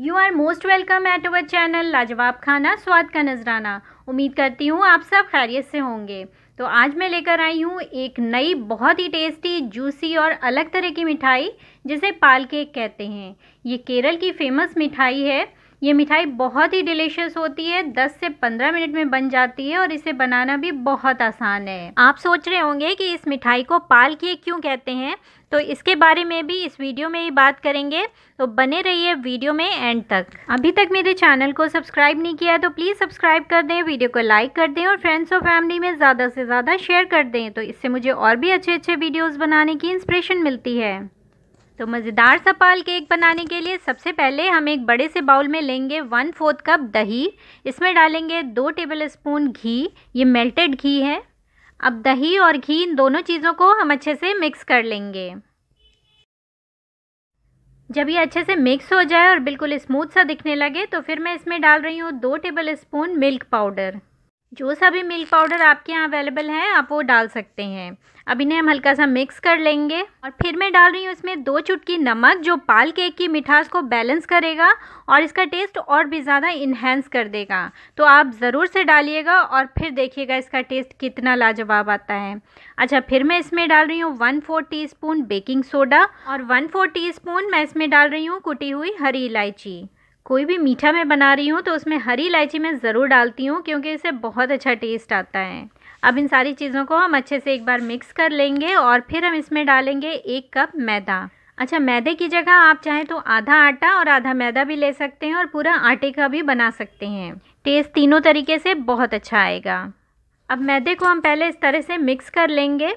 You are most welcome at our channel लाजवाब खाना स्वाद का नजराना उम्मीद करती हूँ आप सब खैरियत से होंगे तो आज मैं लेकर आई हूँ एक नई बहुत ही टेस्टी जूसी और अलग तरह की मिठाई जिसे पाल केक कहते हैं ये केरल की फेमस मिठाई है ये मिठाई बहुत ही डिलीशियस होती है 10 से 15 मिनट में बन जाती है और इसे बनाना भी बहुत आसान है आप सोच रहे होंगे कि इस मिठाई को पाल किए क्यों कहते हैं तो इसके बारे में भी इस वीडियो में ही बात करेंगे तो बने रहिए वीडियो में एंड तक अभी तक मेरे चैनल को सब्सक्राइब नहीं किया तो प्लीज़ सब्सक्राइब कर दें वीडियो को लाइक कर दें और फ्रेंड्स और फैमिली में ज़्यादा से ज़्यादा शेयर कर दें तो इससे मुझे और भी अच्छे अच्छे वीडियोज़ बनाने की इंस्परेशन मिलती है तो मज़ेदार सा पाल केक बनाने के लिए सबसे पहले हम एक बड़े से बाउल में लेंगे वन फोर्थ कप दही इसमें डालेंगे दो टेबल स्पून घी ये मेल्टेड घी है अब दही और घी इन दोनों चीज़ों को हम अच्छे से मिक्स कर लेंगे जब ये अच्छे से मिक्स हो जाए और बिल्कुल स्मूथ सा दिखने लगे तो फिर मैं इसमें डाल रही हूँ दो टेबल स्पून मिल्क पाउडर जो सा भी मिल्क पाउडर आपके यहाँ अवेलेबल है आप वो डाल सकते हैं अब इन्हें हम हल्का सा मिक्स कर लेंगे और फिर मैं डाल रही हूँ इसमें दो चुटकी नमक जो पाल केक की मिठास को बैलेंस करेगा और इसका टेस्ट और भी ज़्यादा इन्हेंस कर देगा तो आप ज़रूर से डालिएगा और फिर देखिएगा इसका टेस्ट कितना लाजवाब आता है अच्छा फिर मैं इसमें डाल रही हूँ one four T baking soda और वन फोर टी मैं इसमें डाल रही हूँ कुटी हुई हरी इलायची कोई भी मीठा मैं बना रही हूँ तो उसमें हरी इलायची मैं ज़रूर डालती हूँ क्योंकि इसे बहुत अच्छा टेस्ट आता है अब इन सारी चीज़ों को हम अच्छे से एक बार मिक्स कर लेंगे और फिर हम इसमें डालेंगे एक कप मैदा अच्छा मैदे की जगह आप चाहें तो आधा आटा और आधा मैदा भी ले सकते हैं और पूरा आटे का भी बना सकते हैं टेस्ट तीनों तरीके से बहुत अच्छा आएगा अब मैदे को हम पहले इस तरह से मिक्स कर लेंगे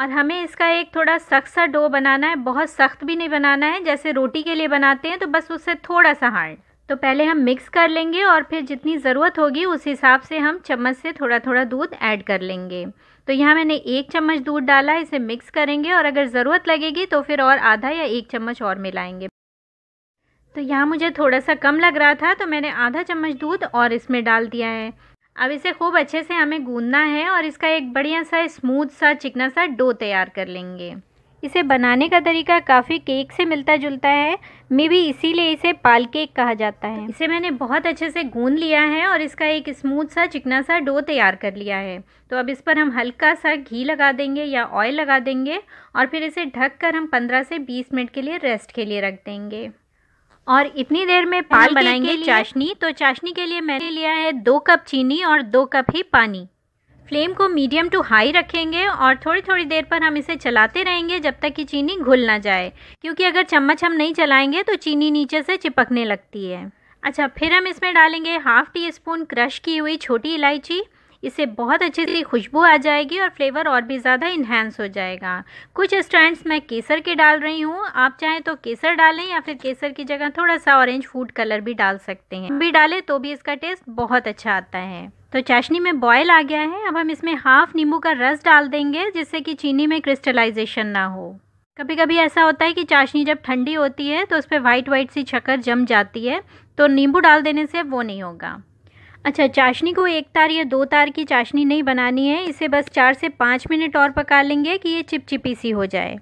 और हमें इसका एक थोड़ा सख्त सा डो बनाना है बहुत सख्त भी नहीं बनाना है जैसे रोटी के लिए बनाते हैं तो बस उससे थोड़ा सा हार्ड तो पहले हम मिक्स कर लेंगे और फिर जितनी ज़रूरत होगी उस हिसाब से हम चम्मच से थोड़ा थोड़ा दूध ऐड कर लेंगे तो यहाँ मैंने एक चम्मच दूध डाला इसे मिक्स करेंगे और अगर ज़रूरत लगेगी तो फिर और आधा या एक चम्मच और मिलाएंगे तो यहाँ मुझे थोड़ा सा कम लग रहा था तो मैंने आधा चम्मच दूध और इसमें डाल दिया है अब इसे खूब अच्छे से हमें गूंदना है और इसका एक बढ़िया सा स्मूथ सा चिकना सा डो तैयार कर लेंगे इसे बनाने का तरीका काफ़ी केक से मिलता जुलता है मे भी इसीलिए इसे पाल केक कहा जाता है इसे मैंने बहुत अच्छे से गूंद लिया है और इसका एक स्मूथ सा चिकना सा डो तैयार कर लिया है तो अब इस पर हम हल्का सा घी लगा देंगे या ऑयल लगा देंगे और फिर इसे ढक कर हम 15 से 20 मिनट के लिए रेस्ट के लिए रख देंगे और इतनी देर में पान बनाएंगे चाशनी तो चाशनी के लिए मैंने लिया है दो कप चीनी और दो कप ही पानी फ्लेम को मीडियम टू हाई रखेंगे और थोड़ी थोड़ी देर पर हम इसे चलाते रहेंगे जब तक कि चीनी घुल ना जाए क्योंकि अगर चम्मच हम नहीं चलाएंगे तो चीनी नीचे से चिपकने लगती है अच्छा फिर हम इसमें डालेंगे हाफ टी स्पून क्रश की हुई छोटी इलायची इससे बहुत अच्छी सी खुशबू आ जाएगी और फ्लेवर और भी ज़्यादा इन्हेंस हो जाएगा कुछ स्टैंड्स मैं केसर के डाल रही हूँ आप चाहें तो केसर डालें या फिर केसर की जगह थोड़ा सा ऑरेंज फूड कलर भी डाल सकते हैं भी डालें तो भी इसका टेस्ट बहुत अच्छा आता है तो चाशनी में बॉयल आ गया है अब हम इसमें हाफ नींबू का रस डाल देंगे जिससे कि चीनी में क्रिस्टलाइजेशन ना हो कभी कभी ऐसा होता है कि चाशनी जब ठंडी होती है तो उस पर वाइट वाइट सी छक्कर जम जाती है तो नींबू डाल देने से वो नहीं होगा अच्छा चाशनी को एक तार या दो तार की चाशनी नहीं बनानी है इसे बस चार से पाँच मिनट और पका लेंगे कि ये चिपचिपी सी हो जाए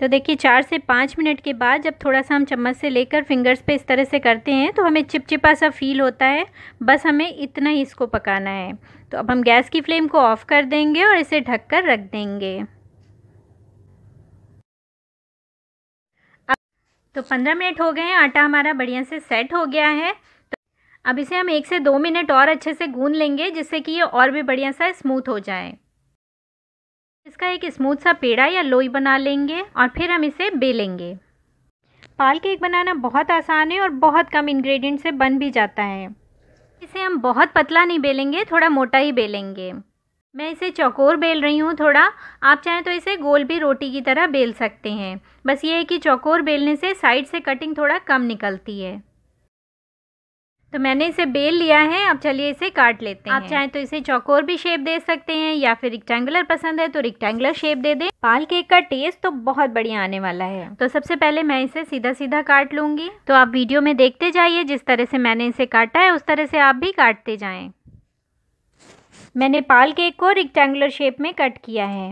तो देखिए चार से पाँच मिनट के बाद जब थोड़ा सा हम चम्मच से लेकर फिंगर्स पे इस तरह से करते हैं तो हमें चिपचिपा सा फील होता है बस हमें इतना ही इसको पकाना है तो अब हम गैस की फ्लेम को ऑफ़ कर देंगे और इसे ढक कर रख देंगे अब तो पंद्रह मिनट हो गए हैं आटा हमारा बढ़िया से सेट हो गया है अब इसे हम एक से दो मिनट और अच्छे से गून लेंगे जिससे कि ये और भी बढ़िया सा स्मूथ हो जाए इसका एक स्मूथ सा पेड़ा या लोई बना लेंगे और फिर हम इसे बेलेंगे पाल केक बनाना बहुत आसान है और बहुत कम इंग्रेडिएंट से बन भी जाता है इसे हम बहुत पतला नहीं बेलेंगे थोड़ा मोटा ही बेलेंगे मैं इसे चौकोर बेल रही हूँ थोड़ा आप चाहें तो इसे गोल भी रोटी की तरह बेल सकते हैं बस ये है कि चौकोर बेलने से साइड से कटिंग थोड़ा कम निकलती है तो मैंने इसे बेल लिया है अब चलिए इसे काट लेते हैं आप चाहें तो इसे चौकोर भी शेप दे सकते हैं या फिर रिक्टेंगुलर पसंद है तो रिक्टेंगुलर शेप दे दें पाल केक का टेस्ट तो बहुत बढ़िया आने वाला है तो सबसे पहले मैं इसे सीधा सीधा काट लूंगी तो आप वीडियो में देखते जाइए जिस तरह से मैंने इसे काटा है उस तरह से आप भी काटते जाए मैंने पाल केक को रिक्टेंगुलर शेप में कट किया है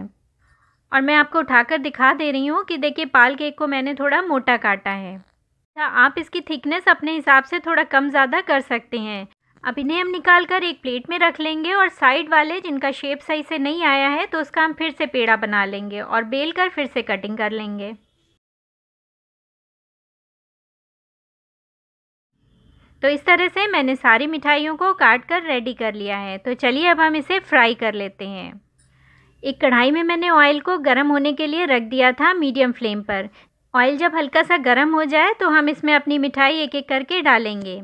और मैं आपको उठाकर दिखा दे रही हूँ कि देखिए पाल केक को मैंने थोड़ा मोटा काटा है अच्छा आप इसकी थिकनेस अपने हिसाब से थोड़ा कम ज़्यादा कर सकते हैं अब इन्हें हम निकाल कर एक प्लेट में रख लेंगे और साइड वाले जिनका शेप सही से नहीं आया है तो उसका हम फिर से पेड़ा बना लेंगे और बेल कर फिर से कटिंग कर लेंगे तो इस तरह से मैंने सारी मिठाइयों को काट कर रेडी कर लिया है तो चलिए अब हम इसे फ्राई कर लेते हैं एक कढ़ाई में मैंने ऑयल को गर्म होने के लिए रख दिया था मीडियम फ्लेम पर ऑयल जब हल्का सा गर्म हो जाए तो हम इसमें अपनी मिठाई एक एक करके डालेंगे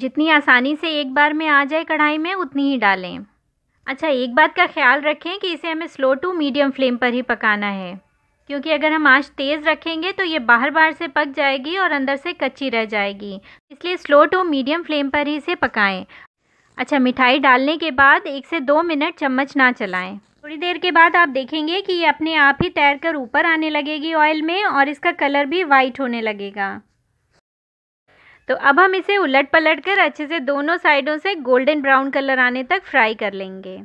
जितनी आसानी से एक बार में आ जाए कढ़ाई में उतनी ही डालें अच्छा एक बात का ख्याल रखें कि इसे हमें स्लो टू मीडियम फ्लेम पर ही पकाना है क्योंकि अगर हम आँच तेज़ रखेंगे तो ये बाहर बाहर से पक जाएगी और अंदर से कच्ची रह जाएगी इसलिए स्लो टू मीडियम फ्लेम पर ही इसे पकाएं अच्छा मिठाई डालने के बाद एक से दो मिनट चम्मच ना चलाएं थोड़ी देर के बाद आप देखेंगे कि ये अपने आप ही तैर कर ऊपर आने लगेगी ऑयल में और इसका कलर भी वाइट होने लगेगा तो अब हम इसे उलट पलट कर अच्छे से दोनों साइडों से गोल्डन ब्राउन कलर आने तक फ्राई कर लेंगे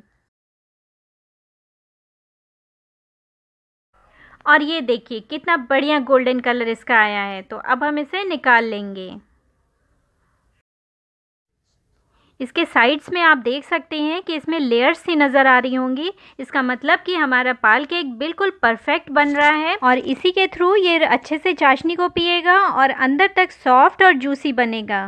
और ये देखिए कितना बढ़िया गोल्डन कलर इसका आया है तो अब हम इसे निकाल लेंगे इसके साइड्स में आप देख सकते हैं कि इसमें लेयर्स सी नज़र आ रही होंगी इसका मतलब कि हमारा पाल केक बिल्कुल परफेक्ट बन रहा है और इसी के थ्रू ये अच्छे से चाशनी को पिएगा और अंदर तक सॉफ्ट और जूसी बनेगा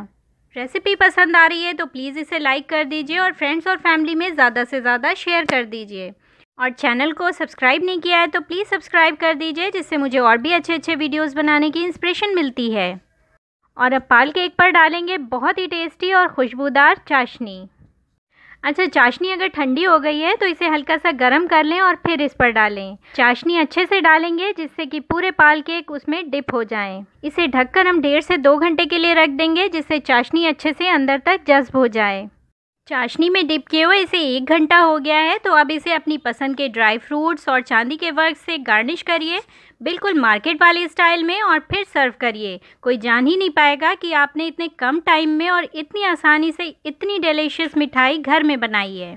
रेसिपी पसंद आ रही है तो प्लीज़ इसे लाइक कर दीजिए और फ्रेंड्स और फैमिली में ज़्यादा से ज़्यादा शेयर कर दीजिए और चैनल को सब्सक्राइब नहीं किया है तो प्लीज़ सब्सक्राइब कर दीजिए जिससे मुझे और भी अच्छे अच्छे वीडियोस बनाने की इंस्पिरेशन मिलती है और अब पाल केक पर डालेंगे बहुत ही टेस्टी और खुशबूदार चाशनी अच्छा चाशनी अगर ठंडी हो गई है तो इसे हल्का सा गर्म कर लें और फिर इस पर डालें चाशनी अच्छे से डालेंगे जिससे कि पूरे पाल केक उसमें डिप हो जाएं। इसे ढककर हम डेढ़ से दो घंटे के लिए रख देंगे जिससे चाशनी अच्छे से अंदर तक जज्ब हो जाए चाशनी में डिप किए हुए इसे एक घंटा हो गया है तो अब इसे अपनी पसंद के ड्राई फ्रूट्स और चांदी के वर्क से गार्निश करिए बिल्कुल मार्केट वाले स्टाइल में और फिर सर्व करिए कोई जान ही नहीं पाएगा कि आपने इतने कम टाइम में और इतनी आसानी से इतनी डिलीशियस मिठाई घर में बनाई है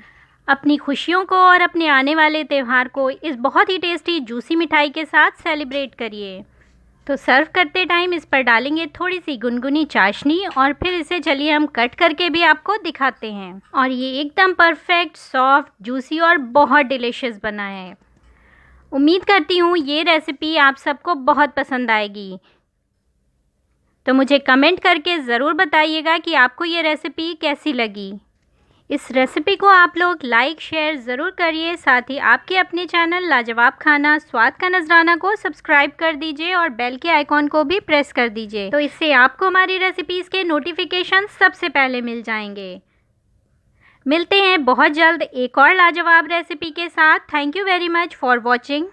अपनी खुशियों को और अपने आने वाले त्यौहार को इस बहुत ही टेस्टी जूसी मिठाई के साथ सेलिब्रेट करिए तो सर्व करते टाइम इस पर डालेंगे थोड़ी सी गुनगुनी चाशनी और फिर इसे चलिए हम कट करके भी आपको दिखाते हैं और ये एकदम परफेक्ट सॉफ्ट जूसी और बहुत डिलीशियस बना है उम्मीद करती हूँ ये रेसिपी आप सबको बहुत पसंद आएगी तो मुझे कमेंट करके ज़रूर बताइएगा कि आपको ये रेसिपी कैसी लगी इस रेसिपी को आप लोग लाइक शेयर ज़रूर करिए साथ ही आपके अपने चैनल लाजवाब खाना स्वाद का नजराना को सब्सक्राइब कर दीजिए और बेल के आइकॉन को भी प्रेस कर दीजिए तो इससे आपको हमारी रेसिपीज़ के नोटिफिकेशन सबसे पहले मिल जाएंगे मिलते हैं बहुत जल्द एक और लाजवाब रेसिपी के साथ thank you very much for watching